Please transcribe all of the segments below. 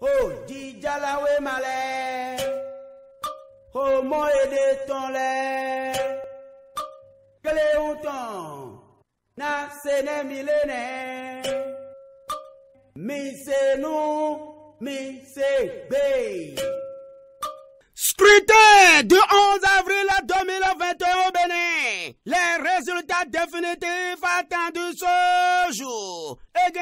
òjìjàláwé malẹ̀ ọmọ èdè tán lẹ̀ kéléwù tán na sẹnẹmílẹ nẹ mi sẹnu mi sẹgbẹ. Scrutin du 11 avril 2021 au Bénin. Les résultats définitifs attendus ce jour. Et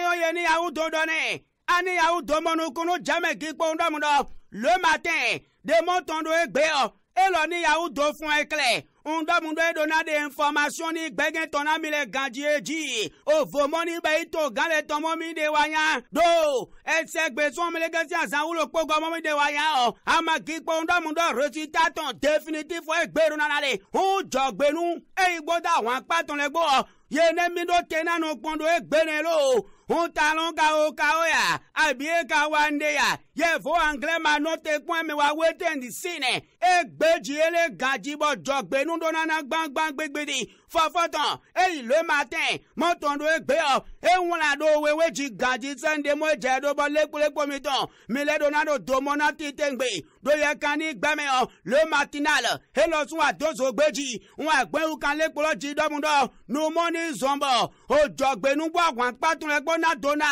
à vous donner ani yawo dɔmɔnu kunu jame kikpɔ ŋdɔmu dɔ le matin demɔtɔn e do egbe yɔ elɔ ni yawo do fún ekele ŋdɔmu dɔ e dona de information ni gbɛgɛ tɔna mi le gadzie dzi o vomɔ ni bɛ ito gan le tɔmɔ mi de wa nya do ese gbesɔn mi le gesi azan wulo kpogɔ mɔ mi de wa nya ɔ ama kikpɔ ŋdɔmu dɔ resita tɔn definitif egbe ɖona na de ŋdzɔgbenu eyi gbɔdɔ àwọn akpatɔn le gbɔ yé ne mi ɖo tena nɔ kpɔn do egbe ne lo ntalon ka o ka o ya abie ka wande ya yevo anglais ma no te kpɔn mi wa wete ndi sine egbedzi ele gadzi bɔ dzɔgbe nuɖonana gbangba gbegbedi fɔfɔtɔn eyi le matin mɔtɔn do egbe yɔ eŋlɔ do wewe dzi gadzi sɛnde mo dze do bɔ lekpolekpo mi tɔn mi le do na do domɔ na ti te gbe ɖoya kan ní gbẹmẹ ọ ló matinal helọ sún àtòsó gbèjì ń àgbẹ̀rù kan lẹ́kpọ̀lọ́ jí dọ́mudọ́ numọ́ ní zọ́mbọ̀ òjọ̀gbẹ́nugbọ́ àwọn akpátúrẹ́gbọ́ náà dọ́nà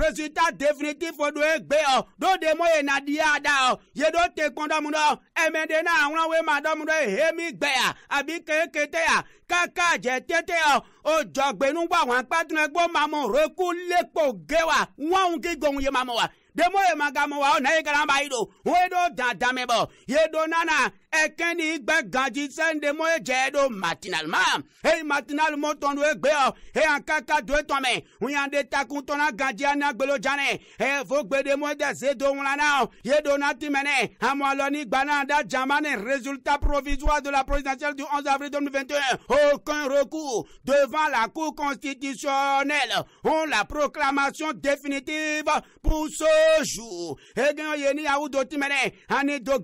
résultat définitif o do egbe o do de mo ye na di ada o ye do te kpɔn dɔ mu dɔ ɛmɛ de na awlɔ we ma dɔ mu dɔ ehe mi gbɛ ya abi kekete ya kaka jɛ tete o o jɔgbenu wa wɔn akpatunɛ gbɔ mamu reku lekpo ge wa wɔn ki gbɔn ye mamu wa. Demoye ye wa o na ye karamba ido o do dadame bo do nana ekeni gbe gaji sende mo edze ɖo matinal ma matinal mo tɔn do egbe ɔ eya kaka do e to me wuya de taku na gaji ana gbelo dzane eye fo gbede mo e de se do la na ye do na ti me ne amu ni da jamane resultat provisoire de la présidentielle du 11 avril 2021 aucun recours devant la cour constitutionnelle on la proclamation définitive pour ce jour egeyan ye ni awu do ti me ani do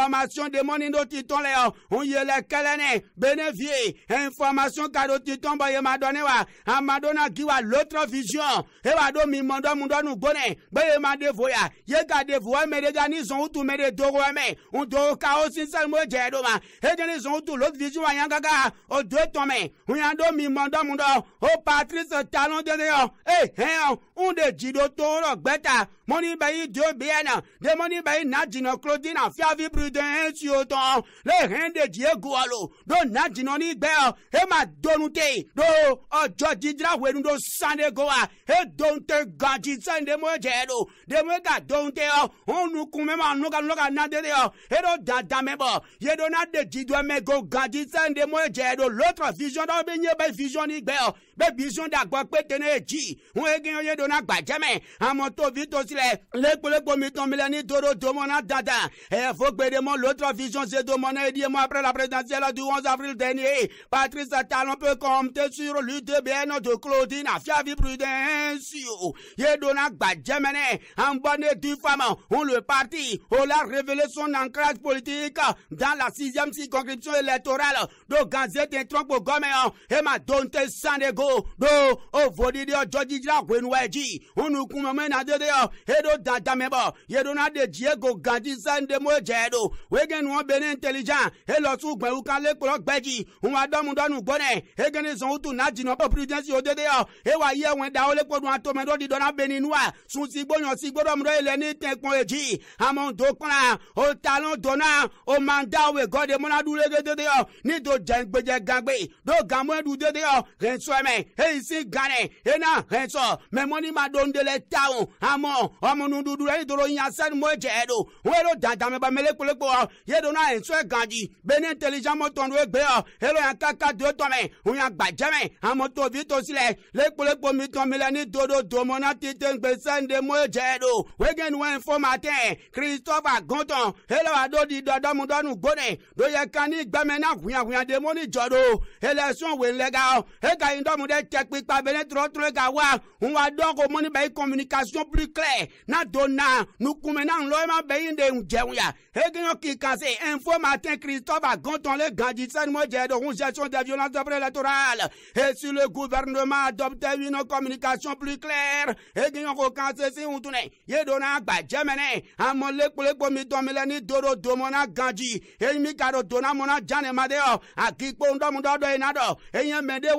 information demoni ɖo titɔn le yɔ ŋun yi le kɛlɛ nɛ benefie information ka ɖo titɔn bɔ yema dɔ ne wa ama ɖo na gi wa l'autre vision e wa ɖo mimɔ ɖɔ mu ɖɔ nu gbɔ nɛ be yema de vo ya ye ga de vo eme de ga ni zɔn utu me de dogo eme ŋdo ka o sinsɛn mo dze ɖo ma e de ni zɔn utu l'autre vision wa nya kaka o do etɔn me ŋun ya ɖo mimɔ ɖɔ mu ɖɔ o patrice talon de e, de yɔ e hɛn yɔ ŋun de dzi ɖo to ŋun lɔ gbɛta mɔni bɛ yi do bia de mɔni bɛ yi na dzinɔ klo di na den siwo tɔ le hɛn de die goa lo ɖo na dzinɔ ni gbɛ he ma donu te ɖo ɔjɔ didra wenu ɖo san de goa he don te gan dzi san de mo dze ɖo de mo ga don te ɔ ɔnukun mɛ ma nu ka nu ka he ɖo dada mɛ bɔ ye ɖo na de dzidoɛ mɛ go gan dzi san de mo dze vision dɔ bi nye be vision ni gbɛ ɔ. vision bebizu à agwa kpete na-eji vite aussi les do na gbajeme amụta obi tozile lekpolekpo doro n'itoro domo Il dada que l'autre vision c'est domo na moi après la présidentielle du 11 avril dernier Patrice Talon peut compter sur l'UDBN de Claudine Afiavi Prudencio Yedona Gbadjemene en bonne et du on le parti on l'a révélé son ancrage politique dans la sixième circonscription électorale de Gazette et Trump au Goméon, et Madonte égo. do do ovodidi ọjọ́ jíjira kwe nuwa eji unukun mama na dede yọ edo dada mẹbọ yedo na de jie go ganji sande mo jẹ edo wege nu wọn bene ntelijan elotu gbẹwu kan lekpọlọ gbẹji nwa dọmudọnu gbọnẹ egeni zọn utu na jinọ pọ piridansi o dede yọ ewa yi ẹwọn da olekpọdu atomẹdọ didọ na beni nuwa sunsi gbọnyọ si gbọdọ mu dọ ilẹ e ni tẹkpọn eji amọ ndokuna o talon dona o manda owe gọde mọnadu lege dede yọ ni do jẹ gbẹjẹ gagbe do gamọ edu dede yọ rẹ nsọ ẹmẹ e ezi gare ena hetsɔ mɛmɔni ma do ŋde le ta o amɔ ɔmunududu eyi doro nyasɛn mo dze e do woeɖo dadame ba mele kpolokpo ɔ ye do na etsɔ gadzi bene intelijan mɔtɔn do egbe ɔ elo ya kaka do tɔmɛ oya gbadzɛmɛ amɔtɔvi tosi lɛ le kpolokpo mi tɔn mi lɛ ni dodo domɔ na tete gbese ŋde mo dze e do wege nu wɛn fɔ ma tɛ kristɔfa do di dɔdɔmudɔnu gbone do yɛ ka ni gbɛmɛ na ʋuyaʋuya demoni dzɔ do ele sɔn wen lɛ ɖe tekpekpa be ne trɔtrɔ gawa va dɔ ko mɔni be communication plus clair na dona nukume na ŋlɔ ema be yi de ŋdzeŋu ya egenyɔ kika info matin christophe gonton le gandzi de dze ɖo ŋun gestion de violence préélectorale et sur le gouvernement adopte une communication plus claire et ko kan se si on tourne ye do na gbadze me mon amɔ le kpolekpo le ni do et domɔ gandi et mi carotona do do na mɔ na qui ne ma de yɔ et ŋdɔmuɖɔɖɔ yina dɔ eyi me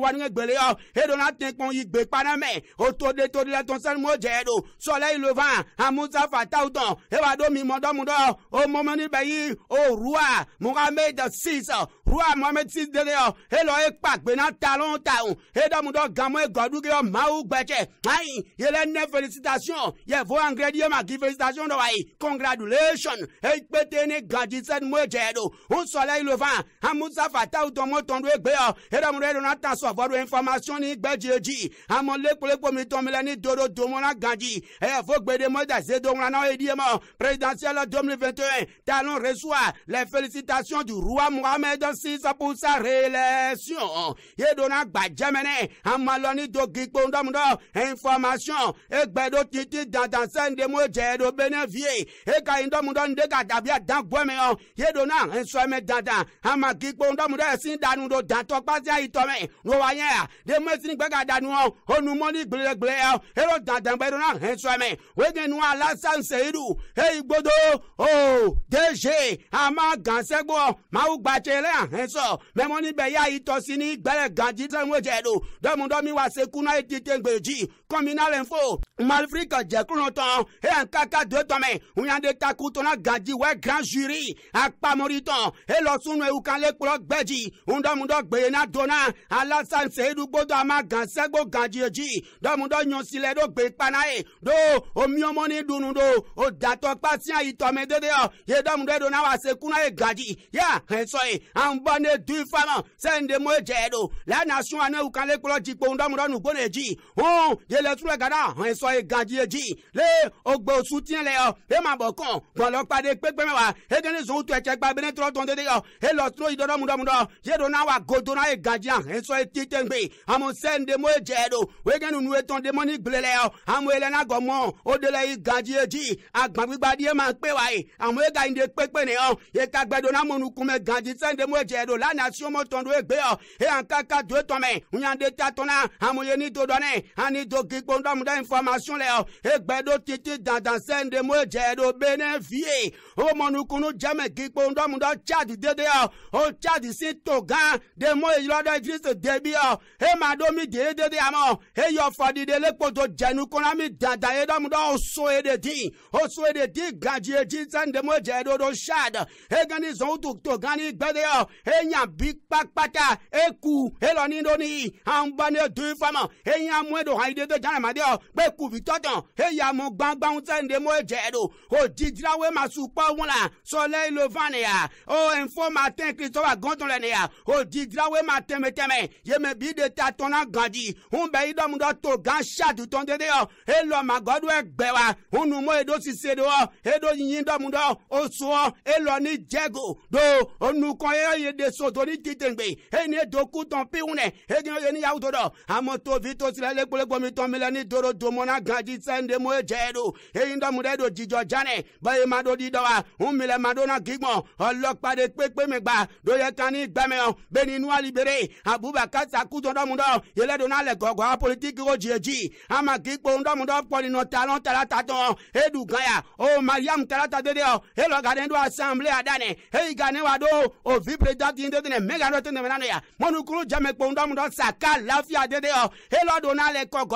wa wani gbele yɔ eɖo na te kpɔn yi gbe kpa na mɛ o to de to de la tɔn sɛni mo jɛ do sɔlɛ yi lo fan amusa fataw tɔn eba do mi mɔdɔmu dɔ o mɔmɔni bɛ yi o ruwa muhammed sisa rua Mohammed ti dene yɔ elɔ ye kpa gbena ta lɔn ta o eɖɔmu dɔ gamɔ ye gɔduge yɔ mawu gbɛtsɛ ayi yɛlɛ ne félicitation yɛ fo anglais ma ki félicitation dɔ wa yi congratulation ekpete ne ganji sɛni mo jɛ do o sɔlɛ ilo fan amusa fatawu tɔmɔ tɔndo egbe yɔ eɖɔmu dɔ yɛlɛ ta sɔfɔ do information ni gbɛdzi dzi amɔ lekpolekpo mi tɔmi lɛ ni dodo domo na ganji ɛyɛ fo gbede mɔda se doŋla na ye die mɔ présidentielle 2021 talon reçoit les félicitations du roi mohamed relation, sisabu sarelɛsiɔn yedona gbajɛmɛnɛ amalɔni dogi kpondɔmudɔ information egbɛdo titi dandansɛ ndemo jɛdo benevie ekayi ndɔmudɔ nde ka dabiya dan gbɔmɛyɔ yedona nsɔmɛ dandan amagi kpondɔmudɔ esi danu do dantɔ kpasi ayitɔmɛ wowanyɛ demesini gbɛ ka danu ɔ onumɔni gbilegbile ɔ ero dandan gbɛ dona nsɔmɛ wegenu alasan seyidu eyi gbodo o deje ama gansɛgbɔ mawu gbatsɛ lɛ heso memoni be ya itosini gbere ganji temu jedo domu domi wa sekuna etite ngbeji communal info malfrika jekuno ton e ankaka de tome unyande takutona ganji we grand jury akpamoriton e lo sunu ewu kan le kpro gbeji undomu do gbeye na dona alasan seidu gbodo ama gansegbo ganji eji domu do nyon sile do gbe panae do omi omo ni dunu do o datọ kpasi ayi tọmẹ dede ọ ye do edo na wa sekuna ganji ya heso e an bɔ ne du fama sɛ n demo jɛ do lɛ na sun ane wukan e e le kplɔ dzi kpon dɔmu dɔnu gbɔne dzi hɔn yele tu le gana hɔn esɔ ye gan dzi dzi le ogbe sutiɛ le yɔ he ma bɔ kɔn gbɔlɔ kpa de kpekpe me wa he ke ne zɔn tu ɛtsɛ gba bene trɔ tɔn dede yɔ he lɔ tro yi dɔdɔmu dɔmu dɔ ye do na wa godo na ye gan dzi hɔn esɔ ye tite gbe amu sɛ n demo jɛ do we ke nunu etɔn demo ni gble le yɔ amu ele na gɔmɔ o de le yi gan dzi dzi e agbagbigba di ye ma kpe wa ye amu ye ka yi de kpekpe ne yɔ ye ka gbɛdo na mɔnu kume gan dzi sɛ n demo dze ɖo la na si wɔmɔ tɔn ɖo egbe yɔ eya kaka do etɔmɛ nyande ta tɔna amuye ni do dɔnɛ ani do gikpo ŋdɔmu ɖe information le yɔ egbe ɖo titi dandan sɛn de mo dze ɖo be ne vie o mɔnukunu jɛmɛ gikpo ŋdɔmu ɖɔ tsadi dede yɔ o tsadi si to gã de mo yɔ ɖe dirisi debi yɔ ema ɖo mi de dede amɔ eyɔ fɔdi de le kpoto dzenu kɔnɔ mi dandan ye ɖɔmu ɖɔ o so ye de di o so ye de di gaji ye di sɛn de mo dze ɖo ɖo sad egani zɔn tu to gani gbede yɔ eyan bi kpakpata eku elɔ ni ɖo ni anba ne du fama eyan mue do hàn idedo jana ma de ɔ kpe kuvi tɔtɔn eya mu gbangban sɛ nde mo dze do o didira we ma su kpɔ ŋun la sɔlɛ lo van ne ya o nfɔ ma tɛ kristɔba gɔntɔn lɛ ne ya o didira we ma tɛmɛtɛmɛ yeme bi de ta tɔn na gan di ŋun bɛ yi dɔmu dɔ to gan sadu tɔn dede yɔ elɔ magɔdu ɛgbɛ wa ŋun numu edo sise do yɔ edo yiyin dɔmu dɔ osu elɔ ni jɛgo do onukɔ yɔ ye de sodori titengbe eni edoku tɔn piwu nɛ egin ye ni yawu to dɔ amotovi tosira le kpolekpo mi tɔn mi lɛ ni doro domona ganji sɛnde mo e edze do eyin dɔ mu ɖe do dzidzɔ janɛ bɛyi ma do di wa ŋun mi lɛ ma do na gigbɔn ɔlɔkpa de kpekpe mi gba do ye kan ni gbɛmɛ o beni nu alibere abubakar sakutɔ dɔ mu dɔ yɛlɛ do na le gɔgɔ politiki ko dzie dzi ama gikpo ŋdɔ mu dɔ kpɔlinɔ talɔn talata tɔn edu gaya o mariam talata de de o elɔ gaɖe do asamble adanɛ eyi ganɛ wa do o vibre pejɔ ti de tene mega ɖɔ tene mena no ya mɔnukuru jame kpo ŋdɔ ŋdɔ saka lafiya de de yɔ elɔ do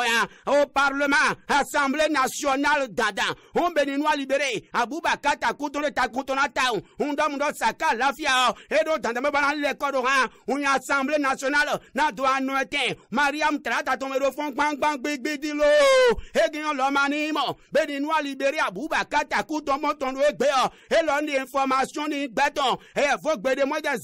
ya o parlement assemblée nationale dada o bɛ nua libéré abubakar ta kutu de ta kutu na ta o ŋdɔ ŋdɔ saka lafiya yɔ eɖo dandamɛ bana le kɔ do o nya assemblée nationale na do anɔ tɛ mariam tarata do fɔn gbangban gbegbe di lo egiyan lɔma ni mɔ bɛ nua libéré abubakar ta kutu mɔtɔn do egbe yɔ elɔ ni information ni gbɛtɔn ɛyɛ fo gbede mɔdɛ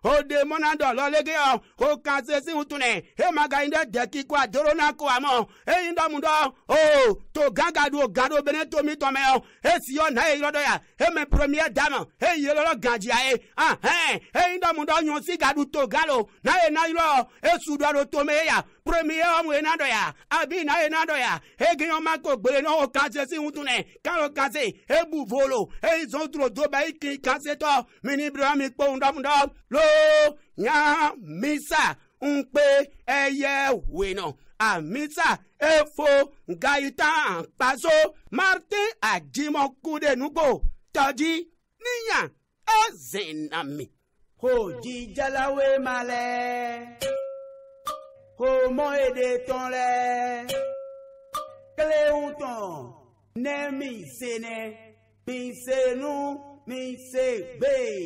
de mɔnadɔ lɔlege yɔ ko kanse si wutune he maga yin dɛ dɛki ko adoro na ko amɔ he yin dɔ mu dɔ o to ganga do gado bene to mi tɔmɛ yɔ he si yɔ na ye yɔrɔ dɔ ya he me premier dama he yin yɔrɔ ganjia ye ahɛn he yin dɔ mu gadu to galo na ye na yɔrɔ he su dɔ do tome ye ya premier homme ena dɔ ya abina ena dɔ ya ege yɔn ma ko gbele na kase si ŋutu nɛ kalo kase ebu volo eyi zɔn turo doba yi kiri kase tɔ mini bira mi kpɔ ŋdɔmdɔ loo nya misa ŋkpe ɛyɛ wenɔ amisa efo gaitan kpaso martin ajimokudenugbo tɔji níyàn ɛzɛnami. òjì jalawe malẹ̀ kò mọ èdè tán rẹ̀ kílẹ̀hún tán nẹ́ẹ̀mí ìsẹ́nẹ́ mi ìsẹ́nu mi ìsẹ́gbẹ́.